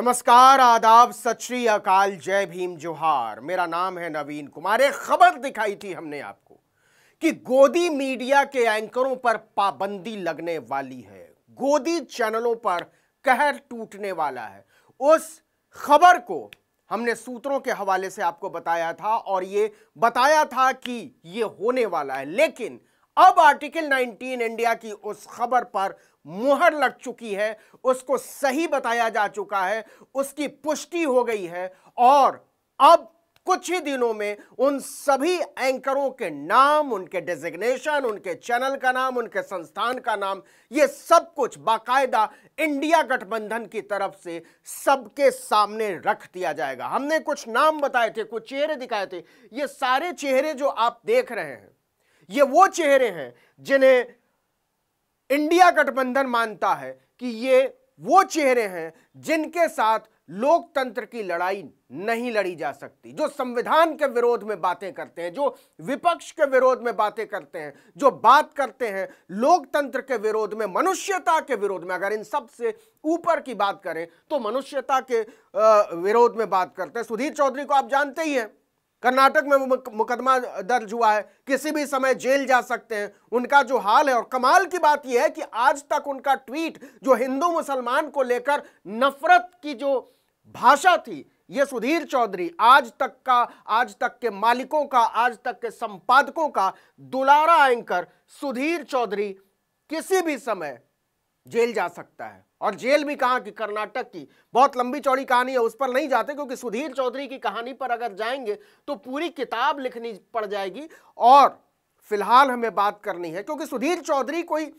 नमस्कार आदाब सत श्री अकाल जय भीम जोहार मेरा नाम है नवीन कुमार एक खबर दिखाई थी हमने आपको कि गोदी मीडिया के एंकरों पर पाबंदी लगने वाली है गोदी चैनलों पर कहर टूटने वाला है उस खबर को हमने सूत्रों के हवाले से आपको बताया था और ये बताया था कि ये होने वाला है लेकिन अब आर्टिकल 19 इंडिया की उस खबर पर मुहर लग चुकी है उसको सही बताया जा चुका है उसकी पुष्टि हो गई है और अब कुछ ही दिनों में उन सभी एंकरों के नाम उनके डेजिग्नेशन उनके चैनल का नाम उनके संस्थान का नाम ये सब कुछ बाकायदा इंडिया गठबंधन की तरफ से सबके सामने रख दिया जाएगा हमने कुछ नाम बताए थे कुछ चेहरे दिखाए थे ये सारे चेहरे जो आप देख रहे हैं ये वो चेहरे हैं जिन्हें इंडिया गठबंधन मानता है कि ये वो चेहरे हैं जिनके साथ लोकतंत्र की लड़ाई नहीं लड़ी जा सकती जो संविधान के विरोध में बातें करते हैं जो विपक्ष के विरोध में बातें करते हैं जो बात करते हैं लोकतंत्र के विरोध में मनुष्यता के विरोध में अगर इन सब से ऊपर की बात करें तो मनुष्यता के विरोध में बात करते हैं सुधीर चौधरी को आप जानते ही हैं कर्नाटक में मुकदमा दर्ज हुआ है किसी भी समय जेल जा सकते हैं उनका जो हाल है और कमाल की बात यह है कि आज तक उनका ट्वीट जो हिंदू मुसलमान को लेकर नफरत की जो भाषा थी ये सुधीर चौधरी आज तक का आज तक के मालिकों का आज तक के संपादकों का दुलारा एंकर सुधीर चौधरी किसी भी समय जेल जा सकता है और जेल भी कहाँ की कर्नाटक की बहुत लंबी चौड़ी कहानी है उस पर नहीं जाते क्योंकि सुधीर चौधरी की कहानी पर अगर जाएंगे तो पूरी किताब लिखनी पड़ जाएगी और फिलहाल हमें बात करनी है क्योंकि सुधीर चौधरी कोई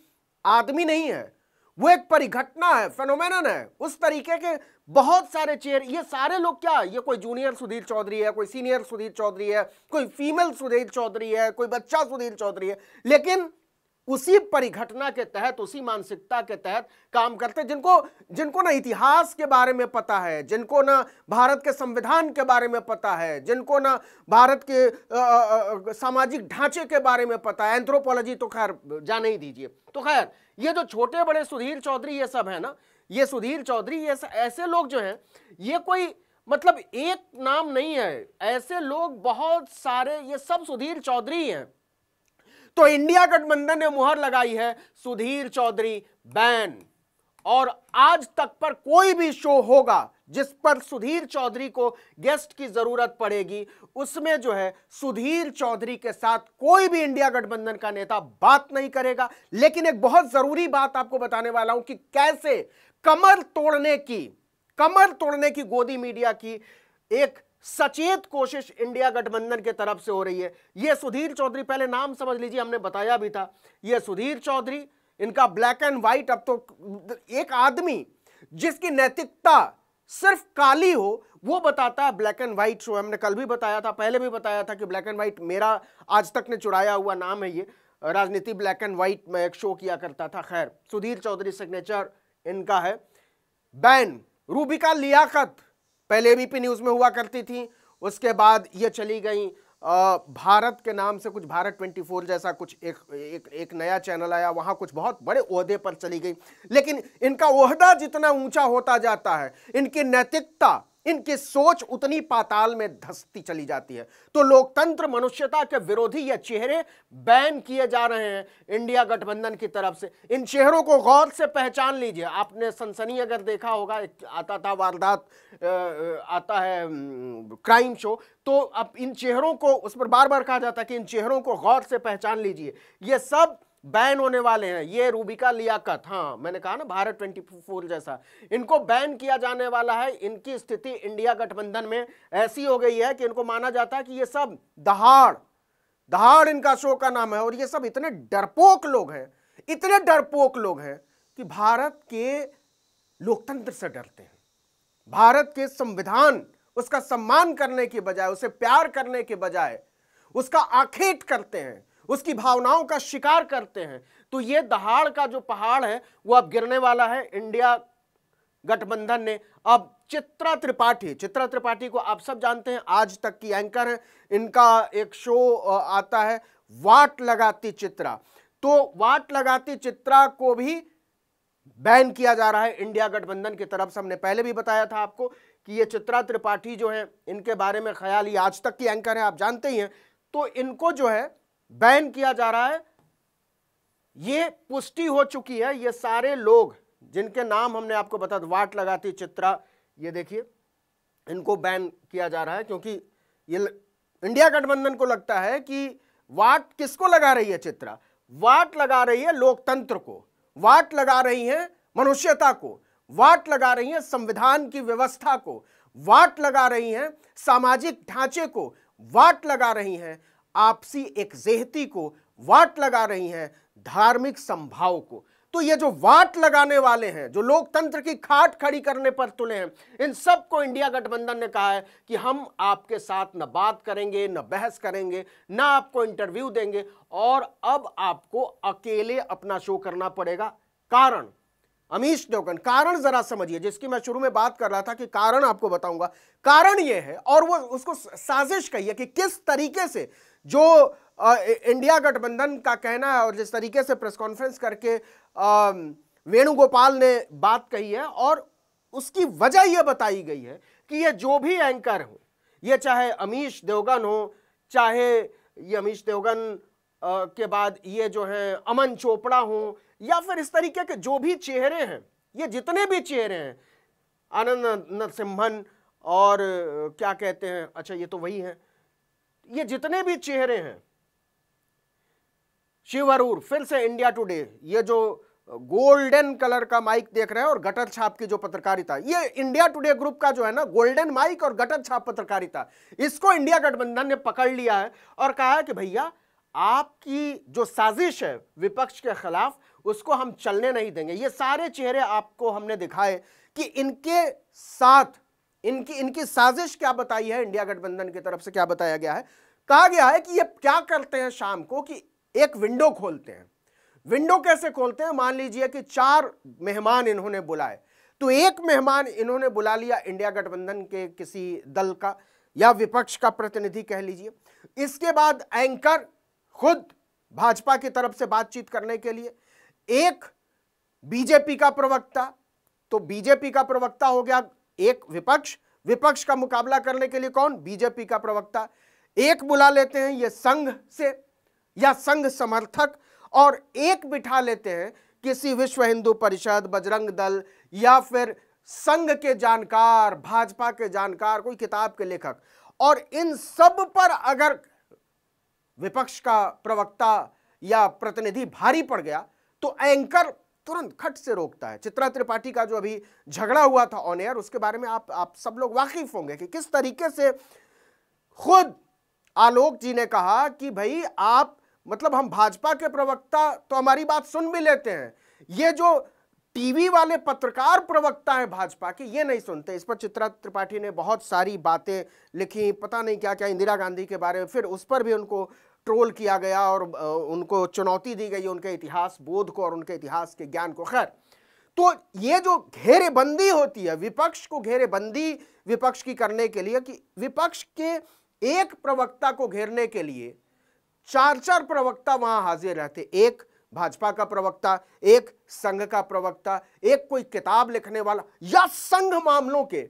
आदमी नहीं है वो एक परिघटना है फेनोमेन है उस तरीके के बहुत सारे चेयर ये सारे लोग क्या ये कोई जूनियर सुधीर चौधरी है कोई सीनियर सुधीर चौधरी है कोई फीमेल सुधीर चौधरी है कोई बच्चा सुधीर चौधरी है लेकिन उसी परिघटना के तहत उसी मानसिकता के तहत काम करते जिनको जिनको ना इतिहास के बारे में पता है जिनको ना भारत के संविधान के बारे में पता है जिनको ना भारत के सामाजिक ढांचे के बारे में पता है एंथ्रोपोलॉजी तो खैर जाने ही दीजिए तो खैर ये जो छोटे बड़े सुधीर चौधरी ये सब है ना ये सुधीर चौधरी ये ऐसे लोग जो हैं ये कोई मतलब एक नाम नहीं है ऐसे लोग बहुत सारे ये सब सुधीर चौधरी हैं तो इंडिया गठबंधन ने मुहर लगाई है सुधीर चौधरी बैन और आज तक पर कोई भी शो होगा जिस पर सुधीर चौधरी को गेस्ट की जरूरत पड़ेगी उसमें जो है सुधीर चौधरी के साथ कोई भी इंडिया गठबंधन का नेता बात नहीं करेगा लेकिन एक बहुत जरूरी बात आपको बताने वाला हूं कि कैसे कमर तोड़ने की कमर तोड़ने की गोदी मीडिया की एक सचेत कोशिश इंडिया गठबंधन के तरफ से हो रही है यह सुधीर चौधरी पहले नाम समझ लीजिए हमने बताया भी था यह सुधीर चौधरी इनका ब्लैक एंड व्हाइट अब तो एक आदमी जिसकी नैतिकता सिर्फ काली हो वो बताता है ब्लैक एंड व्हाइट शो हमने कल भी बताया था पहले भी बताया था कि ब्लैक एंड व्हाइट मेरा आज तक ने चुराया हुआ नाम है ये राजनीति ब्लैक एंड व्हाइट में एक शो किया करता था खैर सुधीर चौधरी सिग्नेचर इनका है बैन रूबिका लियाकत पहले एबीपी न्यूज़ में हुआ करती थी उसके बाद ये चली गई भारत के नाम से कुछ भारत 24 जैसा कुछ एक एक, एक नया चैनल आया वहाँ कुछ बहुत बड़े ओहदे पर चली गई लेकिन इनका ओहदा जितना ऊंचा होता जाता है इनकी नैतिकता इनकी सोच उतनी पाताल में धसती चली जाती है तो लोकतंत्र मनुष्यता के विरोधी ये चेहरे बैन किए जा रहे हैं इंडिया गठबंधन की तरफ से इन चेहरों को गौर से पहचान लीजिए आपने सनसनी अगर देखा होगा एक आता था वारदात आता है क्राइम शो तो अब इन चेहरों को उस पर बार बार कहा जाता है कि इन चेहरों को गौर से पहचान लीजिए ये सब बैन होने वाले हैं ये रूबिका लियाकत हाँ मैंने कहा ना भारत ट्वेंटी फोर जैसा इनको बैन किया जाने वाला है इनकी स्थिति इंडिया गठबंधन में ऐसी हो गई है कि इनको माना जाता है कि ये सब दहाड़ दहाड़ इनका शो का नाम है और ये सब इतने डरपोक लोग हैं इतने डरपोक लोग हैं कि भारत के लोकतंत्र से डरते हैं भारत के संविधान उसका सम्मान करने के बजाय उसे प्यार करने के बजाय उसका आखेट करते हैं उसकी भावनाओं का शिकार करते हैं तो ये दहाड़ का जो पहाड़ है वो अब गिरने वाला है इंडिया गठबंधन ने अब चित्रा त्रिपाठी चित्रा त्रिपाठी को आप सब जानते हैं आज तक की एंकर है इनका एक शो आता है वाट लगाती चित्रा तो वाट लगाती चित्रा को भी बैन किया जा रहा है इंडिया गठबंधन की तरफ से हमने पहले भी बताया था आपको कि ये चित्रा त्रिपाठी जो है इनके बारे में ख्याल ही आज तक की एंकर है आप जानते ही हैं तो इनको जो है बैन किया जा रहा है ये पुष्टि हो चुकी है ये सारे लोग जिनके नाम हमने आपको बता वाट लगाती चित्रा ये देखिए इनको बैन किया जा रहा है क्योंकि ये इंडिया गठबंधन को लगता है कि वाट किसको लगा रही है चित्रा वाट लगा रही है लोकतंत्र को वाट लगा रही है मनुष्यता को वाट लगा रही है संविधान की व्यवस्था को वाट लगा रही है सामाजिक ढांचे को वाट लगा रही है आपसी जेहती को वाट लगा रही हैं धार्मिक संभाव को तो ये जो वाट लगाने वाले हैं जो लोकतंत्र की खाट खड़ी करने पर तुले हैं इन सब को इंडिया गठबंधन ने कहा है कि हम आपके साथ न बात करेंगे न बहस करेंगे न आपको इंटरव्यू देंगे और अब आपको अकेले अपना शो करना पड़ेगा कारण अमीश डोगन कारण जरा समझिए जिसकी मैं शुरू में बात कर रहा था कि कारण आपको बताऊंगा कारण यह है और वो उसको साजिश कही है कि किस तरीके से जो आ, इंडिया गठबंधन का कहना है और जिस तरीके से प्रेस कॉन्फ्रेंस करके वेणुगोपाल ने बात कही है और उसकी वजह यह बताई गई है कि ये जो भी एंकर हो ये चाहे अमीश देवगन हो चाहे ये अमीश देवगन के बाद ये जो है अमन चोपड़ा हो या फिर इस तरीके के जो भी चेहरे हैं ये जितने भी चेहरे हैं आनंद नरसिम्हन और क्या कहते हैं अच्छा ये तो वही है ये जितने भी चेहरे हैं शिव अरूर फिर से इंडिया टुडे ये जो गोल्डन कलर का माइक देख रहे हैं और गटर छाप की जो पत्रकारिता ये इंडिया टुडे ग्रुप का जो है ना गोल्डन माइक और गटर छाप पत्रकारिता इसको इंडिया गठबंधन ने पकड़ लिया है और कहा है कि भैया आपकी जो साजिश है विपक्ष के खिलाफ उसको हम चलने नहीं देंगे ये सारे चेहरे आपको हमने दिखाए कि इनके साथ इनकी इनकी साजिश क्या बताई है इंडिया गठबंधन की तरफ से क्या बताया गया है कहा गया है कि ये क्या करते हैं शाम को कि एक विंडो खोलते हैं विंडो कैसे खोलते हैं मान लीजिए कि चार मेहमान इन्होंने बुलाए तो एक मेहमान इन्होंने बुला लिया इंडिया गठबंधन के किसी दल का या विपक्ष का प्रतिनिधि कह लीजिए इसके बाद एंकर खुद भाजपा की तरफ से बातचीत करने के लिए एक बीजेपी का प्रवक्ता तो बीजेपी का प्रवक्ता हो गया एक विपक्ष विपक्ष का मुकाबला करने के लिए कौन बीजेपी का प्रवक्ता एक बुला लेते हैं ये संघ से या संघ समर्थक और एक बिठा लेते हैं किसी विश्व हिंदू परिषद बजरंग दल या फिर संघ के जानकार भाजपा के जानकार कोई किताब के लेखक और इन सब पर अगर विपक्ष का प्रवक्ता या प्रतिनिधि भारी पड़ गया तो एंकर तुरंत खट से रोकता है चित्रा त्रिपाठी का जो अभी झगड़ा हुआ था ऑन एयर उसके बारे में आप आप सब लोग वाकिफ होंगे कि किस तरीके से खुद आलोक जी ने कहा कि भाई आप मतलब हम भाजपा के प्रवक्ता तो हमारी बात सुन भी लेते हैं ये जो टीवी वाले पत्रकार प्रवक्ता हैं भाजपा के ये नहीं सुनते इस पर चित्रा त्रिपाठी ने बहुत सारी बातें लिखी पता नहीं क्या क्या इंदिरा गांधी के बारे में फिर उस पर भी उनको ट्रोल किया गया और उनको चुनौती दी गई उनके इतिहास बोध को और उनके इतिहास के ज्ञान को खैर तो ये जो घेरेबंदी होती है विपक्ष को घेरेबंदी विपक्ष की करने के लिए कि विपक्ष के एक प्रवक्ता को घेरने के लिए चार चार प्रवक्ता वहां हाजिर रहते एक भाजपा का प्रवक्ता एक संघ का प्रवक्ता एक कोई किताब लिखने वाला या संघ मामलों के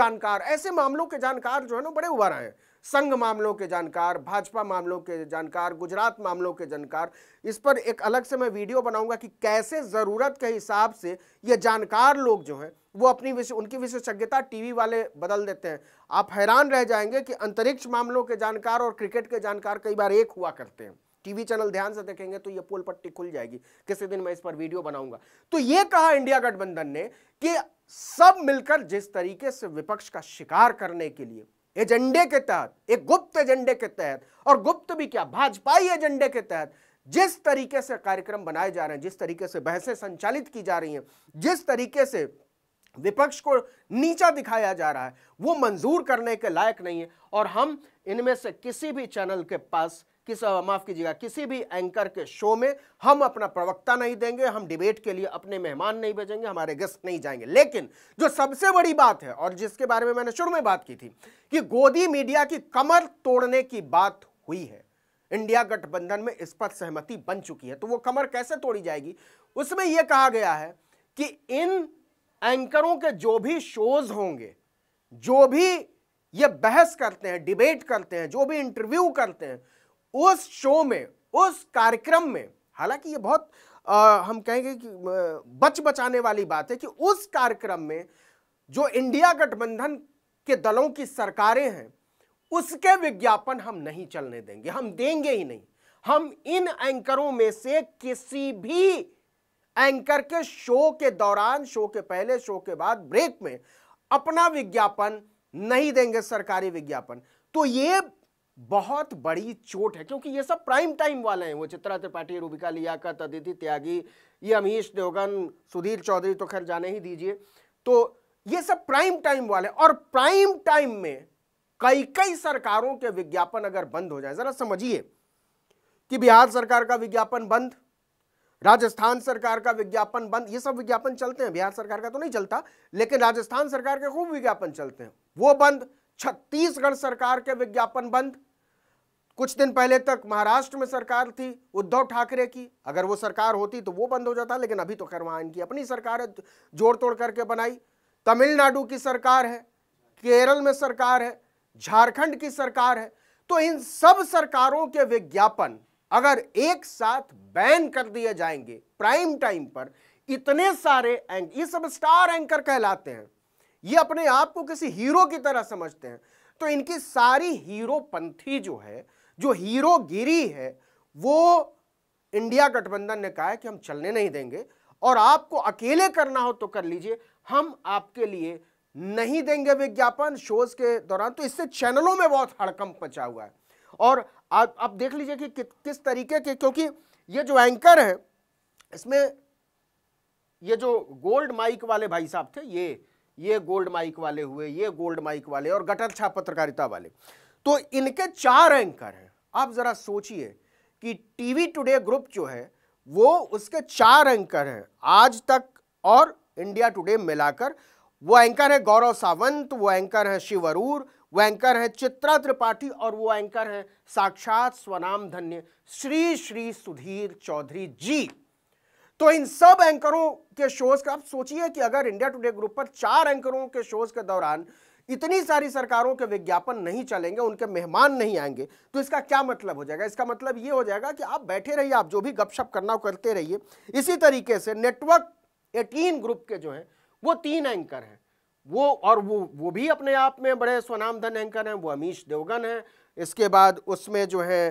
जानकार ऐसे मामलों के जानकार जो है ना बड़े उभर आए हैं संघ मामलों के जानकार भाजपा मामलों के जानकार गुजरात मामलों के जानकार इस पर एक अलग से मैं वीडियो बनाऊंगा कि कैसे ज़रूरत के हिसाब से ये जानकार लोग जो हैं वो अपनी विशे, उनकी विशेषज्ञता टीवी वाले बदल देते हैं आप हैरान रह जाएंगे कि अंतरिक्ष मामलों के जानकार और क्रिकेट के जानकार कई बार एक हुआ करते हैं टीवी चैनल ध्यान से देखेंगे तो ये पोल पट्टी खुल जाएगी किसी दिन मैं इस पर वीडियो बनाऊंगा तो ये कहा इंडिया गठबंधन ने कि सब मिलकर जिस तरीके से विपक्ष का शिकार करने के लिए एजेंडे के तहत एक गुप्त एजेंडे के तहत और गुप्त भी क्या भाजपाई एजेंडे के तहत जिस तरीके से कार्यक्रम बनाए जा रहे हैं जिस तरीके से बहसें संचालित की जा रही हैं जिस तरीके से विपक्ष को नीचा दिखाया जा रहा है वो मंजूर करने के लायक नहीं है और हम इनमें से किसी भी चैनल के पास किस माफ़ कीजिएगा किसी भी एंकर के शो में हम अपना प्रवक्ता नहीं देंगे हम डिबेट के लिए अपने मेहमान नहीं भेजेंगे हमारे गेस्ट नहीं जाएंगे लेकिन जो सबसे बड़ी बात है और जिसके बारे में मैंने शुरू में बात की थी कि गोदी मीडिया की कमर तोड़ने की बात हुई है इंडिया गठबंधन में इस पर सहमति बन चुकी है तो वो कमर कैसे तोड़ी जाएगी उसमें यह कहा गया है कि इन एंकरों के जो भी शोज होंगे जो भी ये बहस करते हैं डिबेट करते हैं जो भी इंटरव्यू करते हैं उस शो में उस कार्यक्रम में हालांकि ये बहुत आ, हम कहेंगे कि बच बचाने वाली बात है कि उस कार्यक्रम में जो इंडिया गठबंधन के दलों की सरकारें हैं उसके विज्ञापन हम नहीं चलने देंगे हम देंगे ही नहीं हम इन एंकरों में से किसी भी एंकर के शो के दौरान शो के पहले शो के बाद ब्रेक में अपना विज्ञापन नहीं देंगे सरकारी विज्ञापन तो ये बहुत बड़ी चोट है क्योंकि ये सब प्राइम टाइम वाले हैं वो चित्रा त्रिपाठी रूबिका लियाकत अदिति त्यागी ये अमीश देवगन सुधीर चौधरी तो खैर जाने ही दीजिए तो ये सब प्राइम टाइम वाले और प्राइम टाइम में कई कई सरकारों के विज्ञापन अगर बंद हो जाए जरा समझिए कि बिहार सरकार का विज्ञापन बंद राजस्थान सरकार का विज्ञापन बंद ये सब विज्ञापन चलते हैं बिहार सरकार का तो नहीं चलता लेकिन राजस्थान सरकार के खूब विज्ञापन चलते हैं वो बंद छत्तीसगढ़ सरकार के विज्ञापन बंद कुछ दिन पहले तक महाराष्ट्र में सरकार थी उद्धव ठाकरे की अगर वो सरकार होती तो वो बंद हो जाता लेकिन अभी तो खैर वहां इनकी अपनी सरकार है जोड़ तोड़ करके बनाई तमिलनाडु की सरकार है केरल में सरकार है झारखंड की सरकार है तो इन सब सरकारों के विज्ञापन अगर एक साथ बैन कर दिए जाएंगे प्राइम टाइम पर इतने सारे ये सब स्टार एंकर कहलाते हैं ये अपने आप को किसी हीरो की तरह समझते हैं तो इनकी सारी हीरो पंथी जो है जो हीरोगिरी है वो इंडिया गठबंधन ने कहा है कि हम चलने नहीं देंगे और आपको अकेले करना हो तो कर लीजिए हम आपके लिए नहीं देंगे विज्ञापन शोज के दौरान तो इससे चैनलों में बहुत हड़कंप मचा हुआ है और आप आप देख लीजिए कि, कि किस तरीके के क्योंकि ये जो एंकर है इसमें ये जो गोल्ड माइक वाले भाई साहब थे ये ये गोल्ड माइक वाले हुए ये गोल्ड माइक वाले और गटर छाप पत्रकारिता वाले तो इनके चार एंकर हैं आप ज़रा सोचिए कि टीवी टुडे ग्रुप जो है वो उसके चार एंकर हैं आज तक और इंडिया टुडे मिलाकर वो एंकर है गौरव सावंत वो एंकर है शिव अरूर वो एंकर है चित्रा त्रिपाठी और वो एंकर है साक्षात स्वनाम धन्य श्री श्री सुधीर चौधरी जी तो इन सब एंकरों के शोज का आप सोचिए कि अगर इंडिया टुडे ग्रुप पर चार एंकरों के शोज के दौरान इतनी सारी सरकारों के विज्ञापन नहीं चलेंगे उनके मेहमान नहीं आएंगे तो इसका क्या मतलब हो जाएगा इसका मतलब ये हो जाएगा कि आप बैठे रहिए आप जो भी गपशप करना करते रहिए इसी तरीके से नेटवर्क एटीन ग्रुप के जो हैं वो तीन एंकर हैं वो और वो वो भी अपने आप में बड़े स्वनामधन एंकर हैं वो अमीश देवगन हैं इसके बाद उसमें जो है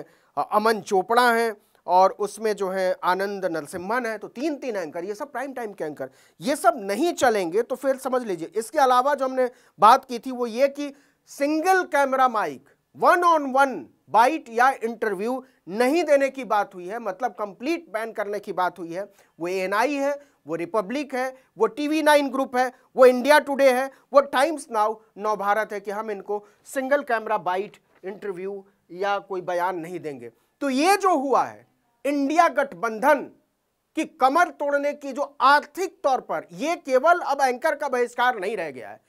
अमन चोपड़ा हैं और उसमें जो है आनंद नरसिम्हन है तो तीन तीन एंकर ये सब प्राइम टाइम के एंकर ये सब नहीं चलेंगे तो फिर समझ लीजिए इसके अलावा जो हमने बात की थी वो ये कि single camera mic one on one bite या इंटरव्यू नहीं देने की बात हुई है मतलब कंप्लीट बैन करने की बात हुई है वो एएनआई है वो रिपब्लिक है वो टीवी नाइन ग्रुप है वो इंडिया टुडे है वो टाइम्स नाउ नव भारत है कि हम इनको सिंगल कैमरा बाइट इंटरव्यू या कोई बयान नहीं देंगे तो ये जो हुआ है इंडिया गठबंधन की कमर तोड़ने की जो आर्थिक तौर पर यह केवल अब एंकर का बहिष्कार नहीं रह गया है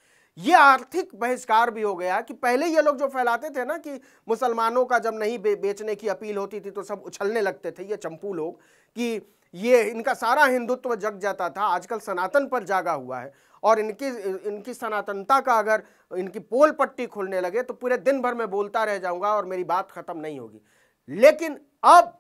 ये आर्थिक बहिष्कार भी हो गया कि पहले ये लोग जो फैलाते थे ना कि मुसलमानों का जब नहीं बेचने की अपील होती थी तो सब उछलने लगते थे ये चंपू लोग कि ये इनका सारा हिंदुत्व जग जाता था आजकल सनातन पर जागा हुआ है और इनकी इनकी सनातनता का अगर इनकी पोल पट्टी खुलने लगे तो पूरे दिन भर मैं बोलता रह जाऊंगा और मेरी बात ख़त्म नहीं होगी लेकिन अब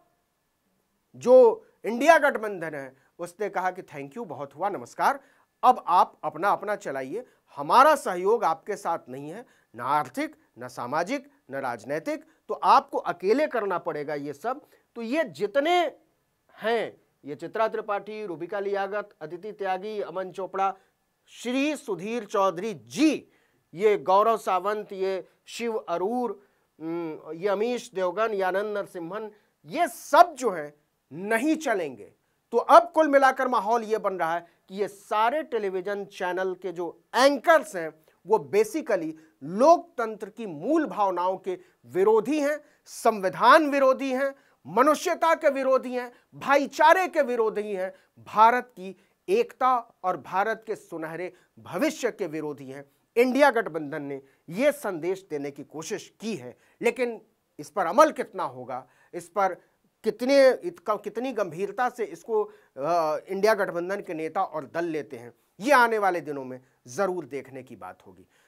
जो इंडिया गठबंधन है उसने कहा कि थैंक यू बहुत हुआ नमस्कार अब आप अपना अपना चलाइए हमारा सहयोग आपके साथ नहीं है ना आर्थिक ना सामाजिक न राजनैतिक तो आपको अकेले करना पड़ेगा ये सब तो ये जितने हैं ये चित्रा त्रिपाठी रूबिका लियागत अदिति त्यागी अमन चोपड़ा श्री सुधीर चौधरी जी ये गौरव सावंत ये शिव अरूर ये अमीश देवगन यानंद नरसिम्हन ये सब जो हैं नहीं चलेंगे तो अब कुल मिलाकर माहौल यह बन रहा है कि ये सारे टेलीविजन चैनल के जो एंकर्स हैं वो बेसिकली लोकतंत्र की मूल भावनाओं के विरोधी हैं संविधान विरोधी हैं मनुष्यता के विरोधी हैं भाईचारे के विरोधी हैं भारत की एकता और भारत के सुनहरे भविष्य के विरोधी हैं इंडिया गठबंधन ने यह संदेश देने की कोशिश की है लेकिन इस पर अमल कितना होगा इस पर कितने कितनी गंभीरता से इसको इंडिया गठबंधन के नेता और दल लेते हैं ये आने वाले दिनों में ज़रूर देखने की बात होगी